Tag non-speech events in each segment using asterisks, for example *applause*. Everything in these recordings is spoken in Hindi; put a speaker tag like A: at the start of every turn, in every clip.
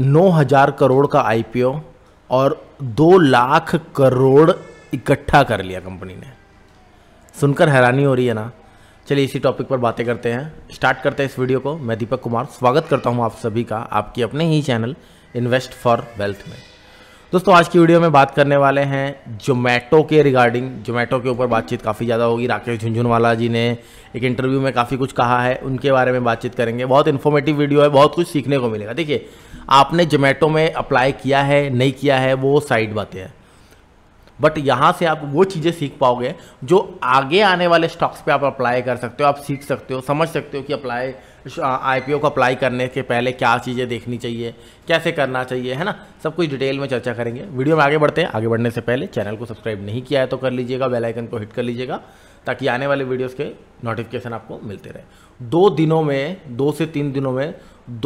A: 9000 करोड़ का आईपीओ और दो लाख करोड़ इकट्ठा कर लिया कंपनी ने सुनकर हैरानी हो रही है ना चलिए इसी टॉपिक पर बातें करते हैं स्टार्ट करते हैं इस वीडियो को मैं दीपक कुमार स्वागत करता हूं आप सभी का आपकी अपने ही चैनल इन्वेस्ट फॉर वेल्थ में दोस्तों आज की वीडियो में बात करने वाले हैं जोमेटो के रिगार्डिंग जोमेटो के ऊपर बातचीत काफ़ी ज़्यादा होगी राकेश झुंझुनवाला जी ने एक इंटरव्यू में काफ़ी कुछ कहा है उनके बारे में बातचीत करेंगे बहुत इन्फॉर्मेटिव वीडियो है बहुत कुछ सीखने को मिलेगा देखिए आपने जोमेटो में अप्लाई किया है नहीं किया है वो साइड बातें हैं बट यहाँ से आप वो चीज़ें सीख पाओगे जो आगे आने वाले स्टॉक्स पे आप अप्लाई कर सकते हो आप सीख सकते हो समझ सकते हो कि अप्लाई आईपीओ को अप्लाई करने के पहले क्या चीज़ें देखनी चाहिए कैसे करना चाहिए है ना सब कुछ डिटेल में चर्चा करेंगे वीडियो में आगे बढ़ते हैं आगे बढ़ने से पहले चैनल को सब्सक्राइब नहीं किया है तो कर लीजिएगा बेलाइकन को हिट कर लीजिएगा ताकि आने वाले वीडियोज़ के नोटिफिकेशन आपको मिलते रहे दो दिनों में दो से तीन दिनों में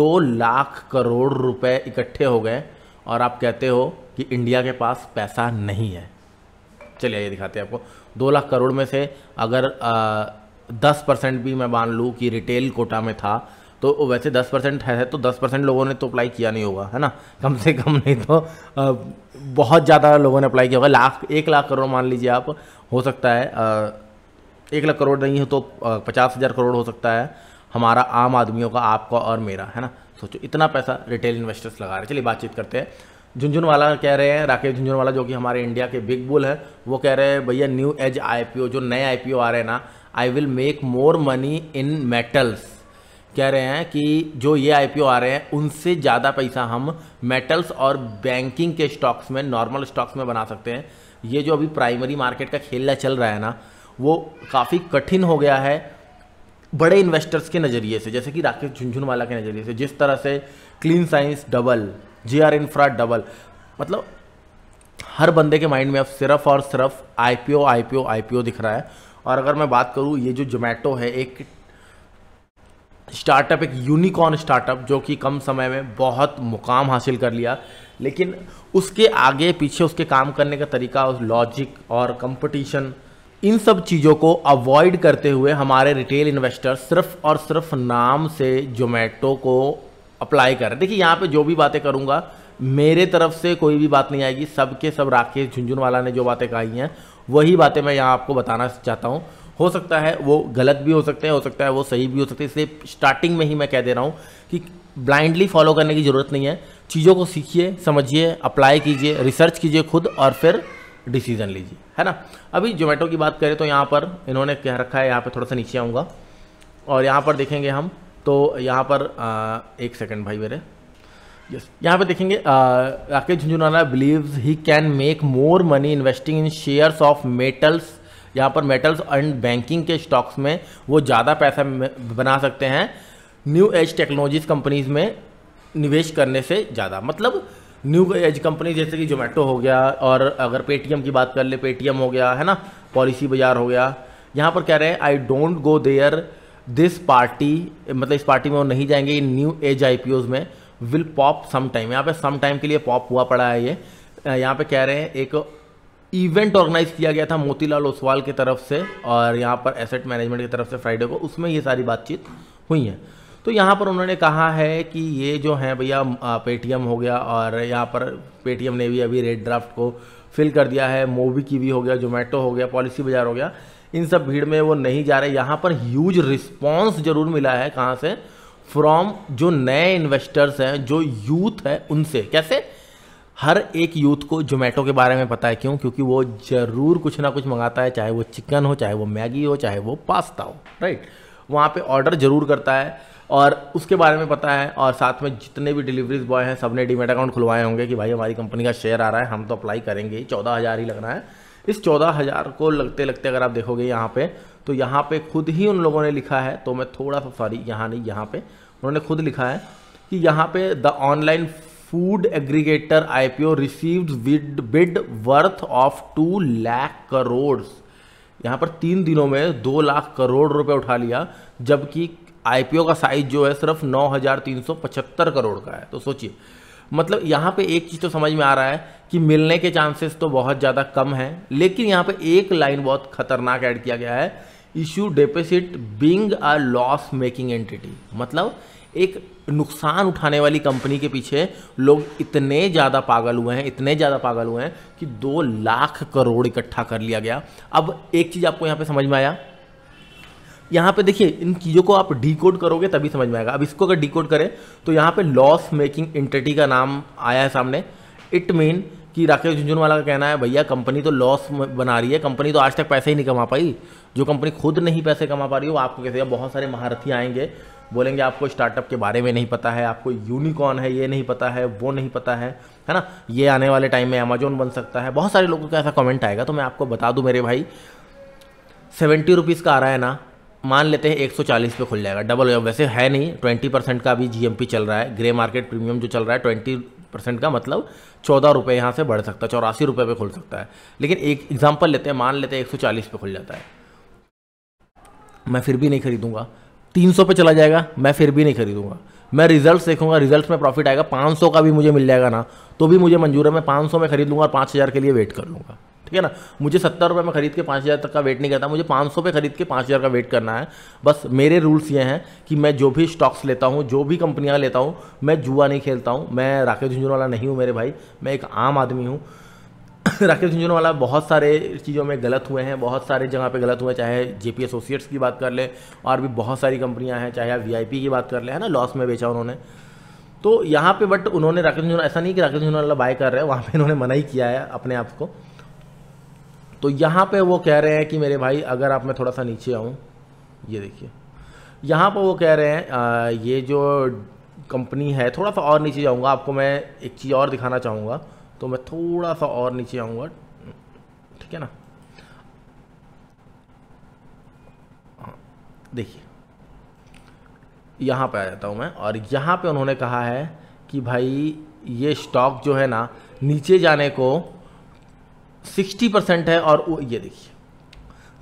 A: दो लाख करोड़ रुपए इकट्ठे हो गए और आप कहते हो कि इंडिया के पास पैसा नहीं है चलिए ये दिखाते हैं आपको दो लाख करोड़ में से अगर दस परसेंट भी मैं मान लूँ कि रिटेल कोटा में था तो वैसे दस परसेंट है तो दस परसेंट लोगों ने तो अप्लाई किया नहीं होगा है ना कम से कम नहीं तो आ, बहुत ज़्यादा लोगों ने अप्लाई किया होगा लाख एक लाख करोड़ मान लीजिए आप हो सकता है आ, एक लाख करोड़ नहीं हो तो पचास हज़ार करोड़ हो सकता है हमारा आम आदमियों का आपका और मेरा है ना सोचो इतना पैसा रिटेल इन्वेस्टर्स लगा रहे चलिए बातचीत करते हैं झुंझुनवाला कह रहे हैं राकेश झुंझुनवाला जो कि हमारे इंडिया के बिग बुल हैं वो कह रहे हैं भैया न्यू एज आईपीओ जो नए आईपीओ आ रहे हैं ना I will make more money in metals कह रहे हैं कि जो ये आईपीओ आ रहे हैं उनसे ज़्यादा पैसा हम मेटल्स और बैंकिंग के स्टॉक्स में नॉर्मल स्टॉक्स में बना सकते हैं ये जो अभी प्राइमरी मार्केट का खेलना चल रहा है ना वो काफ़ी कठिन हो गया है बड़े इन्वेस्टर्स के नज़रिए से जैसे कि राकेश झुंझुनवाला के नज़रिए से जिस तरह से clean science double G R infra double मतलब हर बंदे के माइंड में अब सिर्फ और सिर्फ आई आई पी ओ दिख रहा है और अगर मैं बात करूँ ये जो जोमेटो है एक स्टार्टअप एक यूनिकॉर्न स्टार्टअप जो कि कम समय में बहुत मुकाम हासिल कर लिया लेकिन उसके आगे पीछे उसके काम करने का तरीका उस लॉजिक और कंपटीशन इन सब चीज़ों को अवॉइड करते हुए हमारे रिटेल इन्वेस्टर सिर्फ और सिर्फ नाम से जोमेटो को अप्लाई कर देखिए यहाँ पे जो भी बातें करूँगा मेरे तरफ से कोई भी बात नहीं आएगी सब के सब राकेश झुंझुनवाला ने जो बातें कही हैं वही बातें मैं यहाँ आपको बताना चाहता हूँ हो सकता है वो गलत भी हो सकते हैं हो सकता है वो सही भी हो सकते हैं इसलिए स्टार्टिंग में ही मैं कह दे रहा हूँ कि ब्लाइंडली फॉलो करने की ज़रूरत नहीं है चीज़ों को सीखिए समझिए अप्लाई कीजिए रिसर्च कीजिए खुद और फिर डिसीजन लीजिए है ना अभी जोमेटो की बात करें तो यहाँ पर इन्होंने कह रखा है यहाँ पर थोड़ा सा नीचे आऊँगा और यहाँ पर देखेंगे हम तो यहाँ पर आ, एक सेकंड भाई मेरे यस यहाँ पर देखेंगे Rakesh Jhunjhunwala believes he can make more money investing in shares of metals यहाँ पर मेटल्स एंड बैंकिंग के स्टॉक्स में वो ज़्यादा पैसा बना सकते हैं न्यू एज टेक्नोलॉजीज कंपनीज में निवेश करने से ज़्यादा मतलब न्यू एज कंपनी जैसे कि जोमेटो हो गया और अगर पेटीएम की बात कर ले पेटीएम हो गया है ना पॉलिसी बाजार हो गया यहाँ पर कह रहे हैं I don't go there this party मतलब इस पार्टी में वो नहीं जाएंगे इन न्यू एज आई में विल पॉप सम टाइम यहाँ पे सम टाइम के लिए पॉप हुआ पड़ा है ये यहाँ पे कह रहे हैं एक इवेंट ऑर्गेनाइज किया गया था मोतीलाल ओसवाल की तरफ से और यहाँ पर एसेट मैनेजमेंट की तरफ से फ्राइडे को उसमें ये सारी बातचीत हुई है तो यहाँ पर उन्होंने कहा है कि ये जो है भैया पेटीएम हो गया और यहाँ पर पेटीएम ने भी अभी रेड ड्राफ्ट को फिल कर दिया है मोवी की भी हो गया जोमेटो हो गया पॉलिसी बाजार हो गया इन सब भीड़ में वो नहीं जा रहे यहाँ पर ह्यूज रिस्पॉन्स जरूर मिला है कहाँ से फ्रॉम जो नए इन्वेस्टर्स हैं जो यूथ है उनसे कैसे हर एक यूथ को जोमेटो के बारे में पता है क्यों क्योंकि वो ज़रूर कुछ ना कुछ मंगाता है चाहे वो चिकन हो चाहे वो मैगी हो चाहे वो पास्ता हो राइट वहाँ पे ऑर्डर ज़रूर करता है और उसके बारे में पता है और साथ में जितने भी डिलीवरीज बॉय हैं सब ने डीमेट अकाउंट खुलवाए होंगे कि भाई हमारी कंपनी का शेयर आ रहा है हम तो अप्लाई करेंगे चौदह हज़ार ही लग रहा है इस चौदह हज़ार को लगते लगते अगर आप देखोगे यहाँ पे तो यहाँ पे खुद ही उन लोगों ने लिखा है तो मैं थोड़ा सा सॉरी यहाँ नहीं यहाँ पे उन्होंने खुद लिखा है कि यहाँ पे the online food aggregator I P O received with bid worth of two lakh crore यहाँ पर तीन दिनों में दो लाख करोड़ रुपए उठा लिया जबकि आईपीओ का साइज जो है सिर्फ नौ हज़ार तीन सौ पचहत्तर करोड़ का है तो सोचिए मतलब यहाँ पे एक चीज़ तो समझ में आ रहा है कि मिलने के चांसेस तो बहुत ज़्यादा कम हैं लेकिन यहाँ पे एक लाइन बहुत खतरनाक ऐड किया गया है issue deposit being a loss making entity मतलब एक नुकसान उठाने वाली कंपनी के पीछे लोग इतने ज़्यादा पागल हुए हैं इतने ज़्यादा पागल हुए हैं कि दो लाख करोड़ इकट्ठा कर लिया गया अब एक चीज़ आपको यहाँ पे समझ में आया यहाँ पे देखिए इन चीज़ों को आप डी करोगे तभी समझ में आएगा अब इसको अगर डी करें तो यहाँ पे लॉस मेकिंग इंटिटी का नाम आया है सामने इट मीन कि राकेश झुंझुनवाला का कहना है भैया कंपनी तो लॉस बना रही है कंपनी तो आज तक पैसे ही नहीं कमा पाई जो कंपनी खुद नहीं पैसे कमा पा रही हो आपको कैसे बहुत सारे महारथी आएंगे बोलेंगे आपको स्टार्टअप के बारे में नहीं पता है आपको यूनिकॉर्न है ये नहीं पता है वो नहीं पता है है ना ये आने वाले टाइम में अमेजोन बन सकता है बहुत सारे लोगों का ऐसा कमेंट आएगा तो मैं आपको बता दूँ मेरे भाई सेवेंटी रुपीज़ का आ रहा है ना मान लेते हैं 140 पे खुल जाएगा डबल हो जाएगा वैसे है नहीं 20 परसेंट का अभी जीएमपी चल रहा है ग्रे मार्केट प्रीमियम जो चल रहा है 20 परसेंट का मतलब चौदह रुपये यहाँ से बढ़ सकता है चौरासी रुपये पे खुल सकता है लेकिन एक एग्जाम्पल लेते हैं मान लेते हैं 140 पर खुल जाता है मैं फिर भी नहीं खरीदूंगा 300 पे चला जाएगा मैं फिर भी नहीं खरीदूंगा मैं रिजल्ट देखूंगा रिजल्ट में प्रॉफिट आएगा 500 का भी मुझे मिल जाएगा ना तो भी मुझे मंजूर है मैं 500 में खरीद लूँगा और 5000 के लिए वेट कर लूँगा ठीक है ना मुझे सत्तर रुपये में खरीद के पाँच हज़ार तक का वेट नहीं करता मुझे पाँच सौ पे खरीद के पाँच हज़ार का वेट करना है बस मेरे रूल्स ये हैं कि मैं जो भी स्टॉक्स लेता हूँ जो भी कंपनियाँ लेता हूँ मैं जुआ नहीं खेलता हूँ मैं राकेश झुंझुनवाला नहीं हूँ मेरे भाई मैं एक आम आदमी हूँ *coughs* राकेश झुंझुनवाला बहुत सारे चीज़ों में गलत हुए हैं बहुत सारे जगह पे गलत हुए हैं चाहे पी एसोसिएट्स की बात कर ले और भी बहुत सारी कंपनियां हैं चाहे आप की बात कर ले है ना लॉस में बेचा उन्होंने तो यहाँ पे बट उन्होंने राकेश झुंझुनवाला ऐसा नहीं कि राकेश झुंझुनवाला बाय कर रहे हैं वहाँ पर इन्होंने मना ही किया है अपने आप को तो यहाँ पे वो कह रहे हैं कि मेरे भाई अगर आप मैं थोड़ा सा नीचे आऊँ ये देखिए यहाँ पर वो कह रहे हैं आ, ये जो कंपनी है थोड़ा सा और नीचे जाऊँगा आपको मैं एक चीज़ और दिखाना चाहूँगा तो मैं थोड़ा सा और नीचे आऊँगा ठीक है ना देखिए यहाँ पे आ जाता हूँ मैं और यहाँ पे उन्होंने कहा है कि भाई ये स्टॉक जो है ना नीचे जाने को सिक्सटी परसेंट है और ये देखिए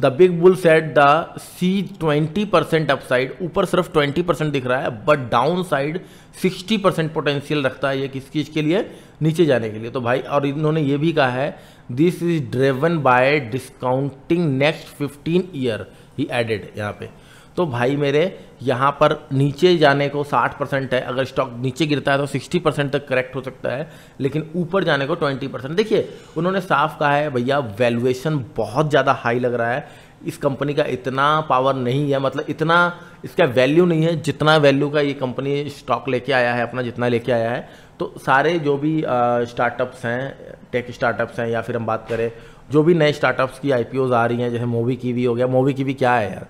A: the big bull set the see twenty percent upside ऊपर सिर्फ ट्वेंटी परसेंट दिख रहा है but down side sixty percent potential रखता है ये किस चीज़ के लिए नीचे जाने के लिए तो भाई और इन्होंने ये भी कहा है this is drawn by discounting next fifteen year he added यहाँ पे तो भाई मेरे यहाँ पर नीचे जाने को 60 परसेंट है अगर स्टॉक नीचे गिरता है तो 60 परसेंट तक करेक्ट हो सकता है लेकिन ऊपर जाने को 20 परसेंट देखिए उन्होंने साफ कहा है भैया वैल्यूएशन बहुत ज़्यादा हाई लग रहा है इस कंपनी का इतना पावर नहीं है मतलब इतना इसका वैल्यू नहीं है जितना वैल्यू का ये कंपनी स्टॉक लेके आया है अपना जितना लेके आया है तो सारे जो भी स्टार्टअप्स हैं टेक स्टार्टअप्स हैं या फिर हम बात करें जो भी नए स्टार्टअप्स की आई आ रही हैं जैसे मोवी की भी हो गया मोवी की भी क्या है यार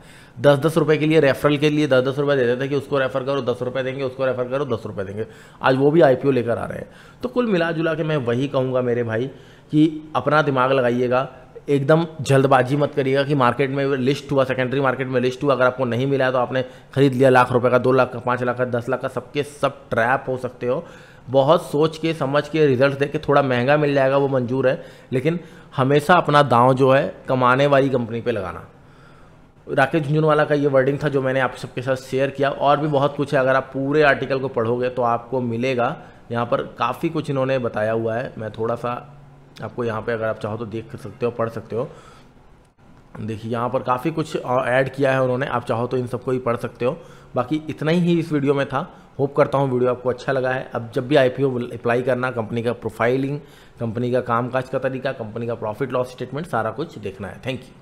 A: दस दस रुपये के लिए रेफरल के लिए दस दस रुपये दे देते थे कि उसको रेफ़र करो दस रुपये देंगे उसको रेफ़र करो दस रुपये देंगे आज वो भी आई लेकर आ रहे हैं तो कुल मिला जुला के मैं वही कहूँगा मेरे भाई कि अपना दिमाग लगाइएगा एकदम जल्दबाजी मत करिएगा कि मार्केट में लिस्ट हुआ सेकेंडरी मार्केट में लिस्ट हुआ अगर आपको नहीं मिला तो आपने खरीद लिया लाख रुपए का दो लाख का पाँच लाख का दस लाख का सबके सब ट्रैप हो सकते हो बहुत सोच के समझ के रिजल्ट दे के थोड़ा महंगा मिल जाएगा वो मंजूर है लेकिन हमेशा अपना दांव जो है कमाने वाली कंपनी पे लगाना राकेश झुंझुनवाला का ये वर्डिंग था जो मैंने आप सबके साथ शेयर किया और भी बहुत कुछ है अगर आप पूरे आर्टिकल को पढ़ोगे तो आपको मिलेगा यहाँ पर काफ़ी कुछ इन्होंने बताया हुआ है मैं थोड़ा सा आपको यहाँ पे अगर आप चाहो तो देख सकते हो पढ़ सकते हो देखिए यहाँ पर काफ़ी कुछ ऐड किया है उन्होंने आप चाहो तो इन सबको ही पढ़ सकते हो बाकी इतना ही इस वीडियो में था होप करता हूँ वीडियो आपको अच्छा लगा है अब जब भी आई अप्लाई करना कंपनी का प्रोफाइलिंग कंपनी का कामकाज का तरीका कंपनी का प्रॉफिट लॉस स्टेटमेंट सारा कुछ देखना है थैंक यू